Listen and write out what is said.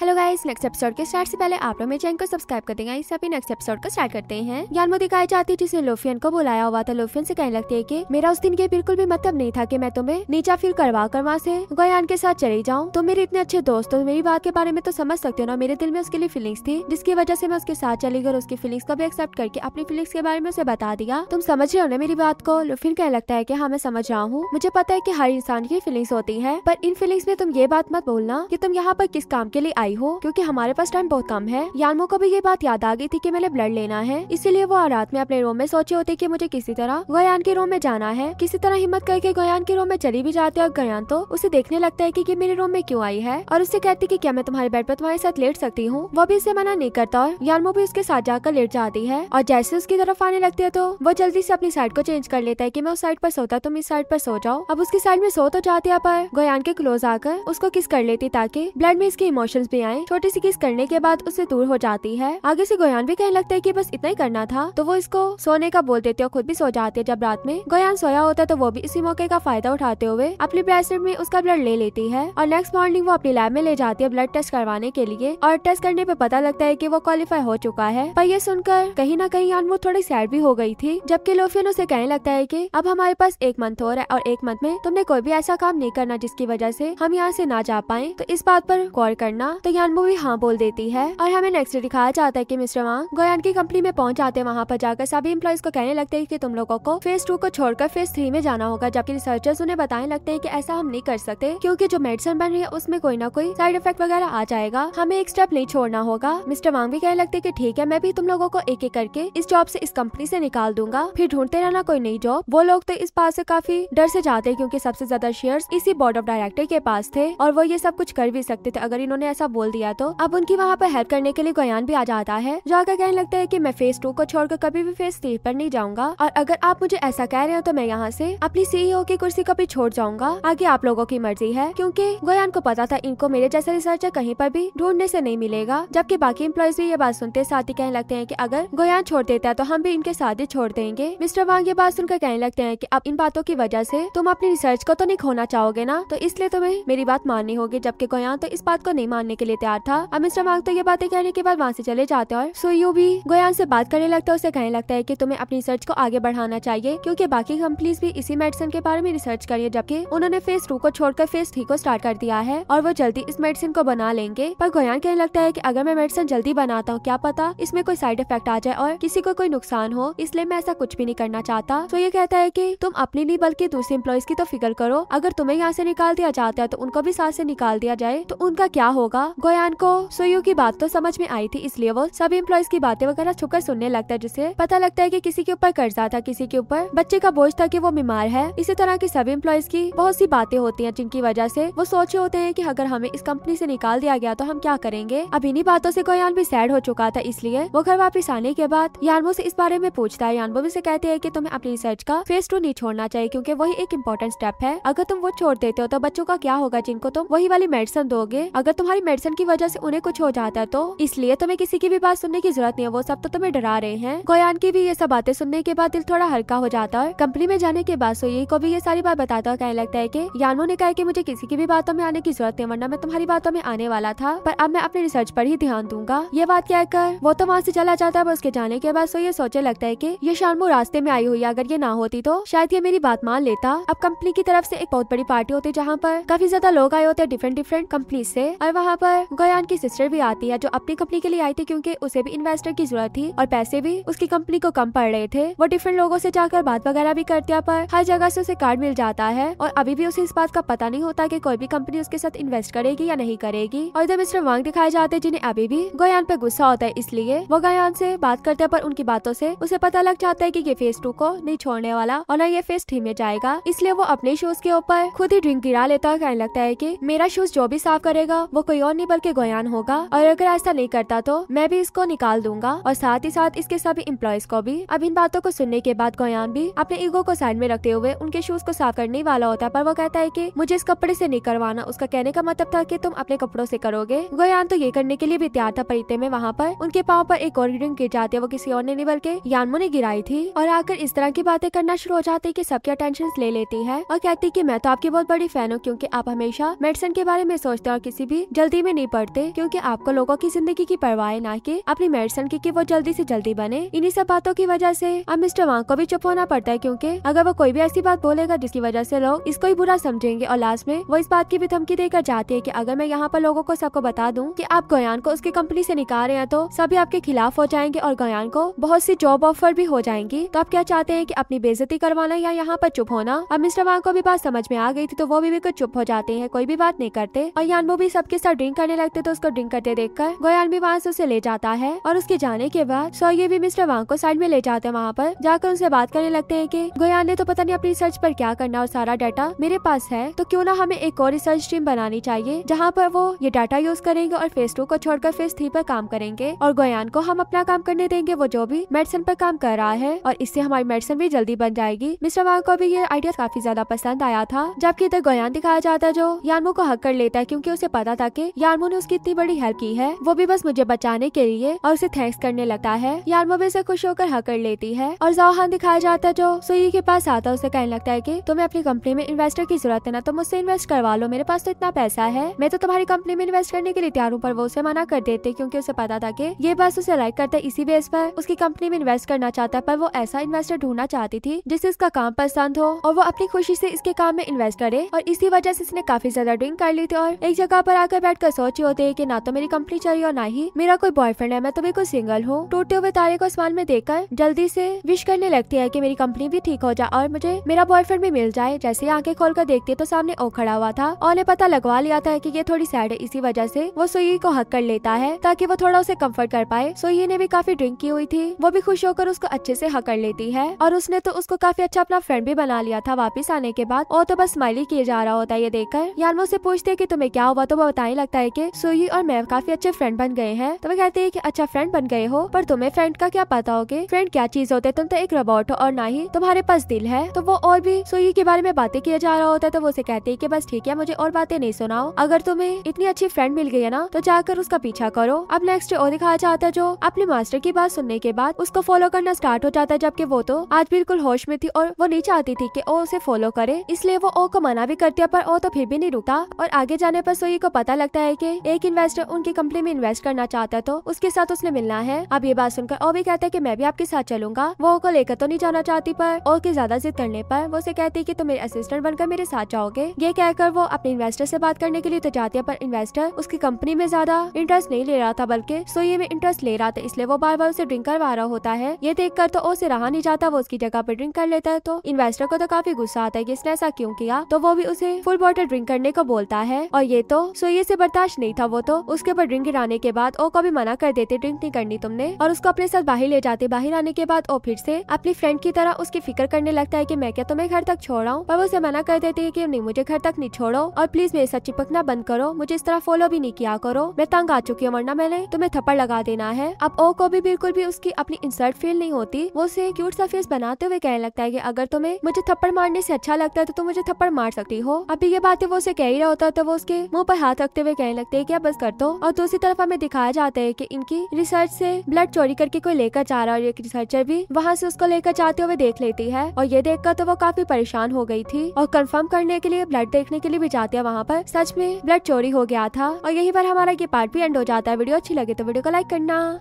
hello guys next episode के start से पहले आप लोग मेरे चैनल को सब्सक्राइब कर देंगे इस अभी नेक्स्ट एपिसोड को स्टार्ट करते हैं मोदी कहा जाती है जिसने लोफियन को बुलाया हुआ था लोफियन से कहने लगती है कि मेरा उस दिन ये बिल्कुल भी मतलब नहीं था कि मैं तुम्हें नीचा फील करवा कर वहाँ से गोयान के साथ चले जाऊँ तुम मेरे इतने अच्छे दोस्त हो मेरी बात के बारे में तो समझ सकते हो ना मेरे दिल में उसके लिए फीलिंग्स थी जिसकी वजह से मैं उसके साथ चली गई और उसकी फीलिंग्स को भी एक्सेप्ट करके अपनी फीलिंग्स के बारे में उसे बता दिया तुम समझ रहे हो ना मेरी बात को लोफियन कहने लगता है की हाँ मैं समझ रहा हूँ मुझे पता है की हर इंसान की फीलिंग्स होती है पर इन फीलिंग्स में तुम ये बात मत बोलना की तुम यहाँ पर किस काम के लिए आई हो क्योंकि हमारे पास टाइम बहुत कम है यानमो को भी ये बात याद आ गई थी कि मैंने ब्लड लेना है इसीलिए वो रात में अपने रूम में सोचे होते कि मुझे किसी तरह गयान के रूम में जाना है किसी तरह हिम्मत करके गयान के रूम में चली भी जाते और गयान तो उसे देखने लगता है की मेरे रूम में क्यूँ आई है और उससे कहती की क्या मैं तुम्हारे बेड पर तुम्हारे साथ लेट सकती हूँ वो भी इसे मना नहीं करता और यानमो भी उसके साथ जाकर लेट जाती है और जैसे उसकी तरफ आने लगती है तो वो जल्दी से अपनी साइड को चेंज कर लेता है की मैं उस साइड पर सोता तुम इस साइड पर सो जाओ अब उसकी साइड में सो तो जाती है पर गयान के क्लोज आकर उसको किस कर लेती ताकि ब्लड में इसके इमोशंस आए छोटी सी किस करने के बाद उससे दूर हो जाती है आगे से गोयान भी कहने लगता है की बस इतना ही करना था तो वो इसको सोने का बोल देते और खुद भी सो जाते हैं जब रात में गोयान सोया होता है तो वो भी इसी मौके का फायदा उठाते हुए अपने ब्रेसलेट में उसका ब्लड ले लेती है और नेक्स्ट मॉर्निंग वो अपनी लैब में ले जाती है ब्लड टेस्ट करवाने के लिए और टेस्ट करने पे पता लगता है की वो क्वालिफाई हो चुका है पर ये सुनकर कहीं ना कहीं वो थोड़ी सैड भी हो गई थी जबकि लोफियन उसे कहने लगता है की अब हमारे पास एक मंथ और है और एक मंथ में तुमने कोई भी ऐसा काम नहीं करना जिसकी वजह से हम यहाँ से ना जा पाए तो इस बात पर गौर करना तो यान मूवी हाँ बोल देती है और हमें नेक्स्ट दिखाया जाता है की मिस्टर वहाँ गोयान की कंपनी में पहुंच जाते हैं वहाँ पर जाकर सभी इम्प्लॉयज को कहने लगते है की तुम लोगों को फेज टू को छोड़कर फेज थ्री में जाना होगा जबकि रिसर्चर्स उन्हें बताने लगते है की ऐसा हम नहीं कर सकते क्यूँकी जो मेडिसिन बन रही है उसमें कोई ना कोई साइड इफेक्ट वगैरह आ जाएगा हमें एक स्टेप नहीं छोड़ना होगा मिस्टर वांग भी कहने लगते की ठीक है मैं भी तुम लोगों को एक एक करके इस जॉब से इस कंपनी से निकाल दूंगा फिर ढूंढते रहना कोई नई जॉब वो लोग तो इस बात से काफी डर से जाते हैं क्योंकि सबसे ज्यादा शेयर इसी बोर्ड ऑफ डायरेक्टर के पास थे और वो ये सब कुछ कर भी सकते थे अगर इन्होंने ऐसा बोल दिया तो अब उनकी वहाँ पर हेल्प करने के लिए गोयान भी आ जाता है जो कहने लगता है की मैं फेस टू को छोड़कर कभी भी फेस थ्री पर नहीं जाऊंगा और अगर आप मुझे ऐसा कह रहे हो तो मैं यहाँ से अपनी सीईओ e की कुर्सी कभी छोड़ जाऊंगा आगे आप लोगों की मर्जी है क्योंकि गोयान को पता था इनको मेरे जैसे रिसर्चर कहीं पर भी ढूंढने से नहीं मिलेगा जबकि बाकी इम्प्लॉयज भी ये बात सुनते साथ ही कहने लगते हैं कि अगर गोयान छोड़ देता है तो हम भी इनके साथ ही छोड़ देंगे मिस्टर वांग ये बात सुनकर कहने लगते हैं कि अब इन बातों की वजह से तुम अपनी रिसर्च को तो नहीं खोना चाहोगे ना तो इसलिए तुम्हें मेरी बात माननी होगी जबकि गोयान तो इस बात को नहीं मानने के लिए तैयार था अब मिस्टर मांग तो ये बातें कहने के बाद वहाँ से चले जाते हैं और सोयू भी गोयान से बात करने लगता है उसे कहने लगता है की तुम्हें अपनी रिसर्च को आगे बढ़ाना चाहिए क्यूँकी बाकी कंपनीज भी इसी मेडिसिन के बारे में रिसर्च करिए जबकि उन्होंने फेस टू को छोड़कर फेस थ्री को स्टार्ट कर दिया है और वो जल्दी इस मेडिसिन को बना लेंगे पर गोयान कहने लगता है की अगर मैं मेडिसिन जल्दी बनाता हूँ क्या पता इसमें कोई साइड इफेक्ट आ जाए और किसी को कोई नुकसान हो इसलिए मैं ऐसा कुछ भी नहीं करना चाहता तो ये कहता है की तुम अपनी नहीं बल्कि दूसरे इम्प्लॉयज की तो फिक्र करो अगर तुम्हें यहाँ से निकाल दिया जाता है तो उनको भी साथ से निकाल दिया जाए तो उनका क्या होगा गोयान को सुयू की बात तो समझ में आई थी इसलिए वो सभी इम्प्लॉयज की बातें वगैरह छुपकर सुनने लगता है जिसे पता लगता है की कि किसी के ऊपर कर्जा था किसी के ऊपर बच्चे का बोझ था की वो बीमार है इसी तरह की सभी इम्प्लॉयज की बहुत सी बातें होती है जिनकी वजह से वो सोचे होते हैं की अगर हमें इस कंपनी ऐसी निकाल दिया गया तो हम क्या करेंगे अब इन्हीं बातों ऐसी गोयान भी सैड हो चुका था इसलिए वो घर वापिस आने के बाद यानवो से इस बारे में पूछता है यानवो भी से कहते हैं की तुम्हें अपनी रिसर्च का फेस टू नहीं छोड़ना चाहिए क्योंकि वही एक इम्पोर्टेंट स्टेप है अगर तुम वो छोड़ देते हो तो बच्चों का क्या होगा जिनको तुम वही वाली मेडिसिन दोगे अगर तुम्हारी मेडिसिन पर्सन की वजह से उन्हें कुछ हो जाता है तो इसलिए तुम्हें किसी की भी बात सुनने की जरूरत नहीं है वो सब तो तुम्हें डरा रहे हैं गोयान की भी ये सब बातें सुनने के बाद दिल थोड़ा हल्का हो जाता है कंपनी में जाने के बाद सोई को भी ये सारी बात बताता है कहने लगता है की यानो ने कहा की मुझे किसी की भी बातों में आने की जरूरत नहीं वरना मैं तुम्हारी बातों में आने वाला था पर अब मैं अपने रिसर्च पर ही ध्यान दूंगा ये बात क्या कर वो तो वहाँ से चला जाता है उसके जाने के बाद सोई सोचे लगता है की ये शानमो रास्ते में आई हुई है अगर ये ना होती तो शायद ये मेरी बात मान लेता अब कंपनी की तरफ से एक बहुत बड़ी पार्टी होती है जहाँ पर काफी ज्यादा लोग आए होते हैं डिफरेंट डिफरेंट कंपनी से और वहाँ पर पर गोयान की सिस्टर भी आती है जो अपनी कंपनी के लिए आई थी क्योंकि उसे भी इन्वेस्टर की जरूरत थी और पैसे भी उसकी कंपनी को कम पड़ रहे थे वो डिफरेंट लोगों से जाकर बात वगैरह भी करती है पर हर जगह से उसे कार्ड मिल जाता है और अभी भी उसे इस बात का पता नहीं होता की कोई भी कंपनी उसके साथ इन्वेस्ट करेगी या नहीं करेगी और इधर मिस्टर वांग दिखाए जाते जिन्हें अभी भी गोयान पे गुस्सा होता है इसलिए वो गोयान से बात करते हैं पर उनकी बातों से उसे पता लग जाता है कि ये फेस टू को नहीं छोड़ने वाला और न ये फेस थ्री में जाएगा इसलिए वो अपने शूज के ऊपर खुद ही ड्रिंक गिरा लेता है कहने लगता है की मेरा शूज जो भी साफ करेगा वो कोई और नहीं बल्कि गोयान होगा और अगर ऐसा नहीं करता तो मैं भी इसको निकाल दूंगा और साथ ही साथ इसके सभी इम्प्लॉयज को भी अब इन बातों को सुनने के बाद गोयान भी अपने ईगो को साइड में रखते हुए उनके शूज को साफ करने वाला होता पर वो कहता है की मुझे इस कपड़े ऐसी नहीं करवाना उसका कहने का मतलब था की तुम अपने कपड़ों ऐसी करोगे गोयान तो ये करने के लिए भी तैयार था परिते में वहाँ पर उनके पाँव पर एक और रिंग गिर जाती है वो किसी और ने नहीं बल्कि यानमो ने गिराई थी और आकर इस तरह की बातें करना शुरू हो जाती है की सबके अटेंशन ले लेती है और कहती की मैं तो आपकी बहुत बड़ी फैन हूँ क्यूँकी आप हमेशा मेडिसिन के बारे में सोचते और किसी भी जल्दी में नहीं पड़ते क्योंकि आपको लोगों की जिंदगी की परवाह ना के अपनी मेडिसिन की कि वो जल्दी से जल्दी बने इन्हीं सब बातों की वजह से अब मिस्टर वांग को भी चुप होना पड़ता है क्योंकि अगर वो कोई भी ऐसी बात बोलेगा जिसकी वजह से लोग इसको ही बुरा समझेंगे और लास्ट में वो इस बात की भी धमकी देकर जाती है की अगर मैं यहाँ पर लोगो को सबको बता दूँ की आप गोयान को उसकी कंपनी ऐसी निकाल रहे हैं तो सभी आपके खिलाफ हो जाएंगे और गोयान को बहुत सी जॉब ऑफर भी हो जाएंगी तो आप क्या चाहते हैं की अपनी बेजती करवाना या यहाँ पर चुप होना अब मिस्टर वांग को भी बात समझ में आ गई थी तो वो भी, भी कुछ चुप हो जाते हैं कोई भी बात नहीं करते और वो भी सबके साथ ड्रिंक करने लगते तो उसको ड्रिंक करते देख कर गोयाल भी वहाँ से उसे ले जाता है और उसके जाने के बाद सोये भी मिस्टर वांग को साइड में ले जाते हैं वहाँ पर जाकर उनसे बात करने लगते है की गोयाल ने तो पता नहीं अपनी रिसर्च पर क्या करना और सारा डाटा मेरे पास है तो क्यों ना हमें एक और रिसर्च टीम बनानी चाहिए जहाँ पर वो ये डाटा यूज करेंगे और फेस टू को छोड़कर फेस थ्री पर काम करेंगे और गोयान को हम अपना काम करने देंगे वो जो भी मेडिसिन पर काम कर रहा है और इससे हमारी मेडिसिन भी जल्दी बन जाएगी मिस्टर वांग को भी ये आइडिया काफी ज्यादा पसंद आया था जबकि इधर गोयान दिखाया जाता जो यानमो को हक कर लेता है क्यूँकी उसे पता था की यार्मो ने उसकी इतनी बड़ी हेल्प की है वो भी बस मुझे बचाने के लिए और उसे थैंक्स करने लगता है यारमो भी उसे खुश होकर कर लेती है और जौहान दिखाया जाता है जो सुई के पास आता है उसे कहने लगता है की तुम्हें अपनी कंपनी में इन्वेस्टर की जरूरत है ना तो मुझसे इन्वेस्ट करवा लो मेरे पास तो इतना पैसा है मैं तो तुम्हारी कंपनी में इन्वेस्ट करने के लिए तैयार हूँ पर वो उसे मना कर देते क्योंकि उसे पता था की ये बस उसे लाइक करता है इसी बेस पर उसकी कंपनी में इन्वेस्ट करना चाहता है पर वो ऐसा इन्वेस्टर ढूंढना चाहती थी जिससे इसका काम पसंद हो और वो अपनी खुशी से इसके काम में इन्वेस्ट करे और इसी वजह से इसने काफी ज्यादा ड्रिंक कर ली थी और एक जगह पर आकर बैठ कर सोच रहे होते है कि ना तो मेरी कंपनी चाहिए और ना ही मेरा कोई बॉयफ्रेंड है मैं तो बिल्कुल सिंगल हूँ टूटे हुए तारे को आसमान में देखकर जल्दी से विश करने लगती है कि मेरी कंपनी भी ठीक हो जाए और मुझे मेरा बॉयफ्रेंड भी मिल जाए जैसे आंखें खोल कर देखती है तो सामने ओ खड़ा हुआ था और उन्हें पता लगवा लिया था की ये थोड़ी सैड है इसी वजह से वो सुई को हक कर लेता है ताकि वो थोड़ा उसे कम्फर्ट कर पाए सुई ने भी काफी ड्रिंक की हुई थी वो भी खुश होकर उसको अच्छे से हक कर लेती है और उसने तो उसको काफी अच्छा अपना फ्रेंड भी बना लिया था वापिस आने के बाद और तो बस स्माइली किए जा रहा होता है ये देखकर वो उसे पूछते है की तुम्हें क्या हुआ तो वो बताने लगता है करके सुई और मैं काफी अच्छे फ्रेंड बन गए हैं तो वो कहते हैं की अच्छा फ्रेंड बन गए हो पर तुम्हें फ्रेंड का क्या पता हो कि फ्रेंड क्या चीज होते तुम तो एक रोबोट हो और ना ही तुम्हारे पास दिल है तो वो और भी सुई के बारे में बातें किया जा रहा होता है तो वो उसे कहती है की बस ठीक है मुझे और बातें नहीं सुनाओ अगर तुम्हें इतनी अच्छी फ्रेंड मिल गई है ना तो जाकर उसका पीछा करो अब नेक्स्ट और दिखाया जाता है जो अपने मास्टर की बात सुनने के बाद उसको फॉलो करना स्टार्ट हो जाता है जबकि वो तो आज बिल्कुल होश में थी और वो नहीं चाहती थी कि ओ उसे फॉलो करे इसलिए वो ओ को मना भी करती है पर ओ तो फिर भी नहीं रुकता और आगे जाने पर सोई को पता लगता है करके एक इन्वेस्टर उनकी कंपनी में इन्वेस्ट करना चाहता है तो उसके साथ उसने मिलना है अब ये बात सुनकर भी कहता है की मैं भी आपके साथ चलूंगा वो को लेकर तो नहीं जाना चाहती पर और की ज्यादा जिद करने पर वो उसे कहती है की तुम मेरे असिस्टेंट बनकर मेरे साथ जाओगे ये कहकर वो अपने इन्वेस्टर से बात करने के लिए तो जाती है पर इन्वेस्टर उसकी कंपनी में ज्यादा इंटरेस्ट नहीं ले रहा था बल्कि सोये में इंटरेस्ट ले रहा था इसलिए वो बार बार उसे ड्रिंक करवा रहा होता है ये देख कर तो से रहा नहीं जाता वो उसकी जगह पर ड्रिंक कर लेता है तो इन्वेस्टर को तो काफी गुस्सा आता है की इसने ऐसा क्यों किया तो वो भी उसे फुल बॉटल ड्रिंक करने को बोलता है और ये तो सोइए से बर्ताव बर्दाश्त नहीं था वो तो उसके ऊपर ड्रिंक गिराने के बाद ओ को भी मना कर देते ड्रिंक नहीं करनी तुमने और उसको अपने साथ बाहर ले जाते बाहर आने के बाद ओ फिर से अपनी फ्रेंड की तरह उसकी फिक्र करने लगता है की मैं क्या तुम्हें घर तक छोड़ रहा हूँ पर उसे मना कर देती है की नहीं मुझे घर तक नहीं छोड़ो और प्लीज मेरे साथ चिपकना बंद करो मुझे इस तरह फॉलो भी नहीं किया करो मैं तंग आ चुकी हूँ वरना मैंने तुम्हें थप्पड़ लगा देना है अब ओ को भी बिल्कुल भी उसकी अपनी इंसल्ट फील नहीं होती वो उसे क्यूट सा फेस बनाते हुए कहने लगता है की अगर तुम्हें मुझे थप्पड़ मारने से अच्छा लगता है तो तुम मुझे थप्पड़ मार सकती हो अभी ये बातें वो उसे कह ही रहा होता है तो वो उसके मुँह पर हाथ रखते हुए कहने लगते है की बस कर दो और दूसरी तरफ हमें दिखाया जाता है की इनकी रिसर्च से ब्लड चोरी करके कोई लेकर जा रहा है और एक रिसर्चर भी वहाँ से उसको लेकर जाते हुए देख लेती है और ये देखकर तो वो काफी परेशान हो गई थी और कंफर्म करने के लिए ब्लड देखने के लिए भी जाती है वहाँ पर सच में ब्लड चोरी हो गया था और यही पर हमारा ये पार्ट भी एंड हो जाता है वीडियो अच्छी लगे तो वीडियो को लाइक करना